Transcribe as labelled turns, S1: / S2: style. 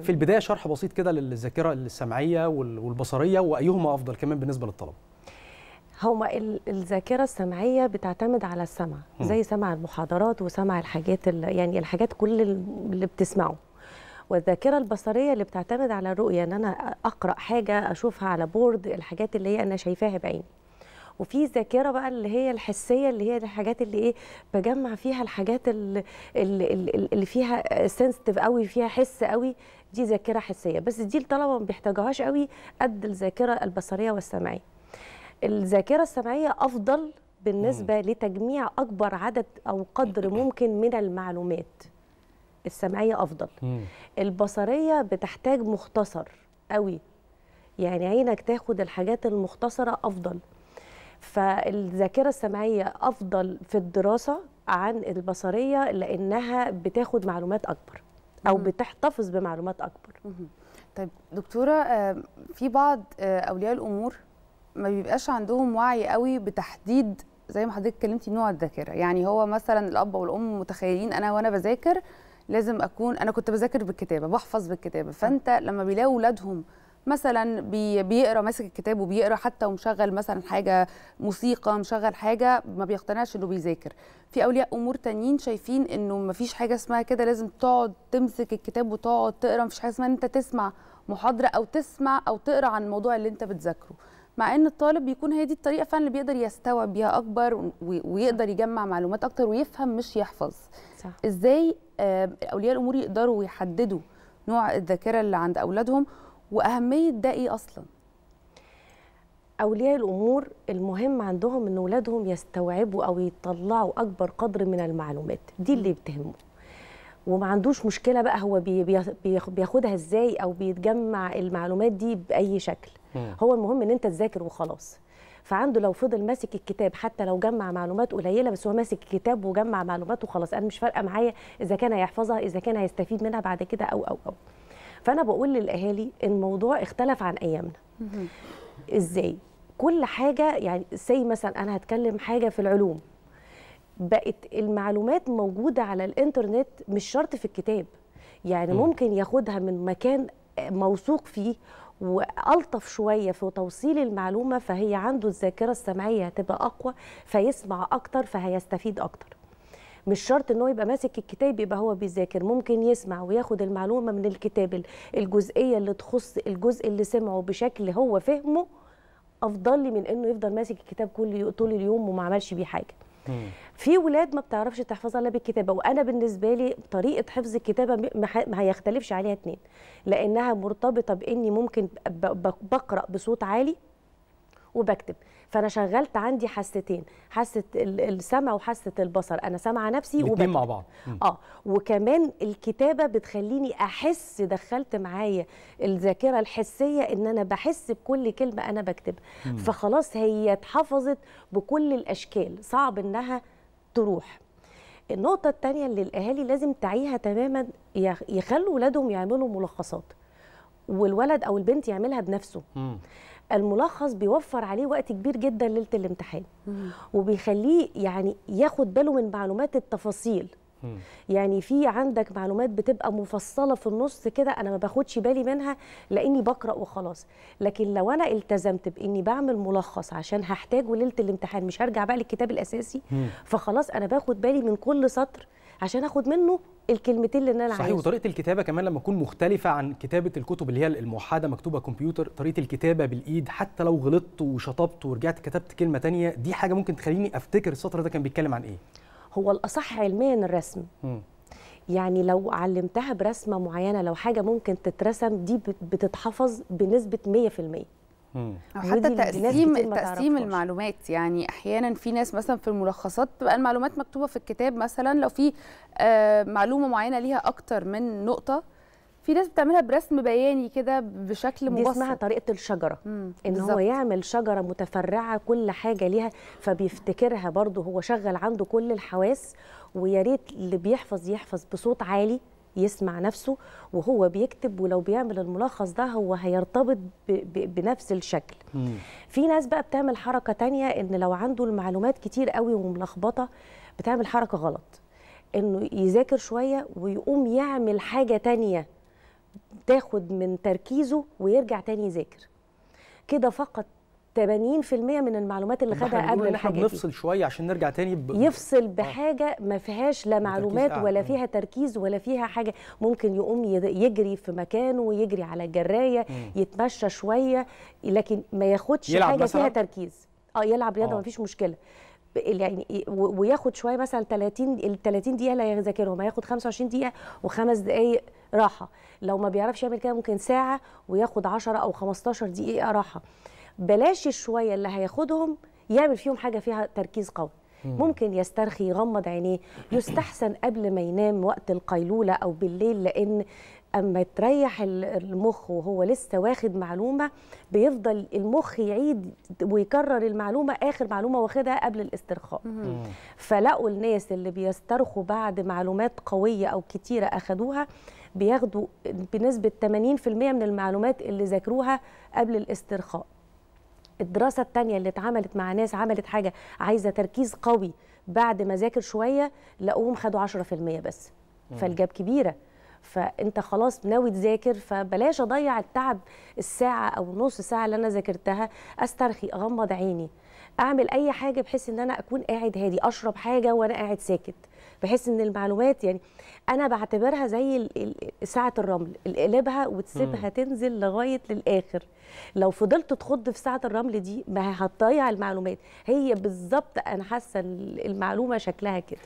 S1: في البدايه شرح بسيط كده للذاكره السمعيه والبصريه وايهما افضل كمان بالنسبه للطلبه هما الذاكره السمعيه بتعتمد على السمع زي سمع المحاضرات وسمع الحاجات يعني الحاجات كل اللي بتسمعه والذاكره البصريه اللي بتعتمد على الرؤيه ان انا اقرا حاجه اشوفها على بورد الحاجات اللي هي انا شايفاها بعيني وفي ذاكره بقى اللي هي الحسيه اللي هي الحاجات اللي ايه بجمع فيها الحاجات اللي, اللي فيها سنسيتيف قوي فيها حس قوي دي ذاكره حسيه بس دي الطلبه ما بيحتاجوهاش قوي قد الذاكره البصريه والسمعيه الذاكره السمعيه افضل بالنسبه لتجميع اكبر عدد او قدر ممكن من المعلومات السمعيه افضل البصريه بتحتاج مختصر قوي يعني عينك تاخد الحاجات المختصره افضل فالذاكره السمعيه افضل في الدراسه عن البصريه لانها بتاخد معلومات اكبر او بتحتفظ بمعلومات
S2: اكبر طيب دكتوره آه، في بعض آه، اولياء الامور ما بيبقاش عندهم وعي قوي بتحديد زي ما حضرتك اتكلمتي نوع الذاكره يعني هو مثلا الاب والام متخيلين انا وانا بذاكر لازم اكون انا كنت بذاكر بالكتابه بحفظ بالكتابه فانت لما بيلاقوا اولادهم مثلا بيقرا ماسك الكتاب وبيقرا حتى ومشغل مثلا حاجه موسيقى مشغل حاجه ما بيقتنعش انه بيذاكر في اولياء امور تانيين شايفين انه ما فيش حاجه اسمها كده لازم تقعد تمسك الكتاب وتقعد تقرا ما فيش حاجه اسمها ان انت تسمع محاضره او تسمع او تقرا عن الموضوع اللي انت بتذاكره مع ان الطالب بيكون هي دي الطريقه فعلا اللي بيقدر يستوعب بيها اكبر ويقدر يجمع معلومات اكتر ويفهم مش يحفظ صح. ازاي آه، اولياء الامور يقدروا يحددوا نوع الذاكره اللي عند اولادهم واهميه ده ايه اصلا اولياء
S1: الامور المهم عندهم ان اولادهم يستوعبوا او يطلعوا اكبر قدر من المعلومات دي اللي بتهمه وما عندوش مشكله بقى هو بياخدها ازاي او بيتجمع المعلومات دي باي شكل هو المهم ان انت تذاكر وخلاص فعنده لو فضل ماسك الكتاب حتى لو جمع معلومات قليله بس هو ماسك الكتاب وجمع معلومات وخلاص انا مش فارقه معايا اذا كان هيحفظها اذا كان هيستفيد منها بعد كده او او او فانا بقول للاهالي الموضوع اختلف عن ايامنا ازاي كل حاجه يعني زي مثلا انا هتكلم حاجه في العلوم بقت المعلومات موجوده على الانترنت مش شرط في الكتاب يعني ممكن ياخدها من مكان موثوق فيه والطف شويه في توصيل المعلومه فهي عنده الذاكره السمعيه هتبقى اقوى فيسمع اكتر فهيستفيد اكتر مش شرط ان هو يبقى ماسك الكتاب يبقى هو بيذاكر ممكن يسمع وياخد المعلومه من الكتاب الجزئيه اللي تخص الجزء اللي سمعه بشكل هو فهمه افضل لي من انه يفضل ماسك الكتاب كل طول اليوم وما عملش بيه حاجه في ولاد ما بتعرفش تحفظ الا بالكتابه وانا بالنسبه لي طريقه حفظ الكتابه ما هيختلفش عليها اتنين لانها مرتبطه باني ممكن بقرا بصوت عالي وبكتب فانا شغلت عندي حاستين حاسه السمع وحاسه البصر انا سامعه نفسي وبكتب مع بعض اه وكمان الكتابه بتخليني احس دخلت معايا الذاكره الحسيه ان انا بحس بكل كلمه انا بكتبها فخلاص هي اتحفظت بكل الاشكال صعب انها تروح النقطه الثانيه اللي الاهالي لازم تعيها تماما يخلوا اولادهم يعملوا ملخصات والولد او البنت يعملها بنفسه مم. الملخص بيوفر عليه وقت كبير جدا ليله الامتحان وبيخليه يعني ياخد باله من معلومات التفاصيل يعني في عندك معلومات بتبقى مفصله في النص كده انا ما باخدش بالي منها لاني بقرا وخلاص لكن لو انا التزمت باني بعمل ملخص عشان هحتاجه ليله الامتحان مش هرجع بقى للكتاب الاساسي فخلاص انا باخد بالي من كل سطر عشان اخد منه الكلمتين اللي انا عايزها صحيح وطريقه الكتابه كمان لما تكون مختلفه عن كتابه الكتب اللي هي الموحده مكتوبه كمبيوتر طريقه الكتابه بالايد حتى لو غلطت وشطبت ورجعت كتبت كلمه تانية دي حاجه ممكن تخليني افتكر السطر ده كان بيتكلم عن ايه هو الاصح علميا الرسم م. يعني لو علمتها برسمه معينه لو حاجه ممكن تترسم دي بتتحفظ بنسبه 100%
S2: او حتى تقسيم تقسيم المعلومات يعني احيانا في ناس مثلا في الملخصات تبقى المعلومات مكتوبه في الكتاب مثلا لو في آه، معلومه معينه ليها اكتر من نقطه في ناس بتعملها برسم بياني كده بشكل مبسط دي اسمها طريقه الشجره مم. ان بالزبط. هو
S1: يعمل شجره متفرعه كل حاجه ليها فبيفتكرها برضه هو شغل عنده كل الحواس ويا ريت اللي بيحفظ يحفظ بصوت عالي يسمع نفسه وهو بيكتب ولو بيعمل الملخص ده هو هيرتبط بنفس الشكل مم. في ناس بقى بتعمل حركة تانية ان لو عنده المعلومات كتير قوي وملخبطة بتعمل حركة غلط انه يذاكر شوية ويقوم يعمل حاجة تانية تاخد من تركيزه ويرجع تاني يذاكر كده فقط 80% من المعلومات اللي خدها قبل الحاجه دي نفصل شويه عشان نرجع تاني ب... يفصل آه. بحاجه ما فيهاش لا معلومات ولا فيها تركيز ولا فيها حاجه ممكن يقوم يجري في مكانه ويجري على الجرايه يتمشى شويه لكن ما ياخدش يلعب حاجه مثلاً؟ فيها تركيز اه يلعب رياضه آه. ما فيش مشكله يعني وياخد شويه مثلا 30 ال 30 دقيقه لا يذاكرهم هياخد 25 دقيقه وخمس دقائق راحه لو ما بيعرفش يعمل كده ممكن ساعه وياخد 10 او 15 دقيقه راحه بلاش الشويه اللي هياخدهم يعمل فيهم حاجه فيها تركيز قوي ممكن يسترخي يغمض عينيه يستحسن قبل ما ينام وقت القيلوله او بالليل لان اما تريح المخ وهو لسه واخد معلومه بيفضل المخ يعيد ويكرر المعلومه اخر معلومه واخدها قبل الاسترخاء فلقوا الناس اللي بيسترخوا بعد معلومات قويه او كتيره اخدوها بياخدوا بنسبه 80% من المعلومات اللي ذاكروها قبل الاسترخاء الدراسه الثانيه اللي اتعملت مع ناس عملت حاجه عايزه تركيز قوي بعد ما ذاكر شويه لقوهم خدوا 10% بس فالجاب كبيره فانت خلاص ناوي تذاكر فبلاش اضيع التعب الساعه او نص ساعه اللي انا ذاكرتها استرخي اغمض عيني اعمل اي حاجه بحيث ان انا اكون قاعد هادي اشرب حاجه وانا قاعد ساكت بحيث ان المعلومات يعني انا بعتبرها زي ساعه الرمل اقلبها وتسيبها تنزل لغايه للاخر لو فضلت تخض في ساعه الرمل دي ما هتضيع المعلومات هي بالظبط انا حاسه المعلومه شكلها كده